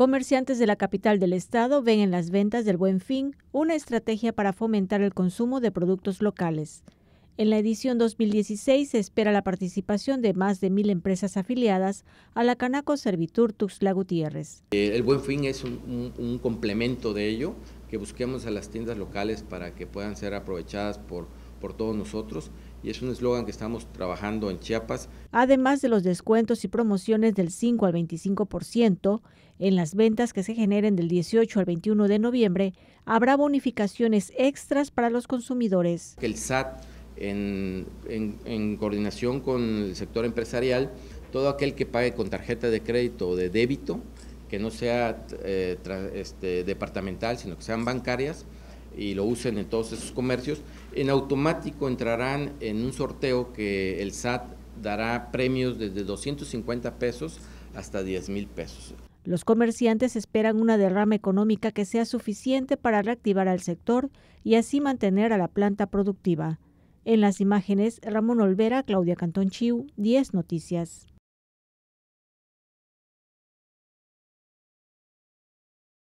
Comerciantes de la capital del estado ven en las ventas del Buen Fin una estrategia para fomentar el consumo de productos locales. En la edición 2016 se espera la participación de más de mil empresas afiliadas a la Canaco Servitur Tuxtla Gutiérrez. Eh, el Buen Fin es un complemento de ello, que busquemos a las tiendas locales para que puedan ser aprovechadas por por todos nosotros y es un eslogan que estamos trabajando en Chiapas. Además de los descuentos y promociones del 5 al 25%, en las ventas que se generen del 18 al 21 de noviembre, habrá bonificaciones extras para los consumidores. El SAT, en, coordinación con el sector empresarial, todo aquel que pague con tarjeta de crédito o de débito, que no sea eh, este, departamental, sino que sean bancarias, y lo usen en todos esos comercios, en automático entrarán en un sorteo que el SAT dará premios desde 250 pesos hasta 10 mil pesos. Los comerciantes esperan una derrama económica que sea suficiente para reactivar al sector y así mantener a la planta productiva. En las imágenes, Ramón Olvera, Claudia Cantón Chiu, 10 Noticias.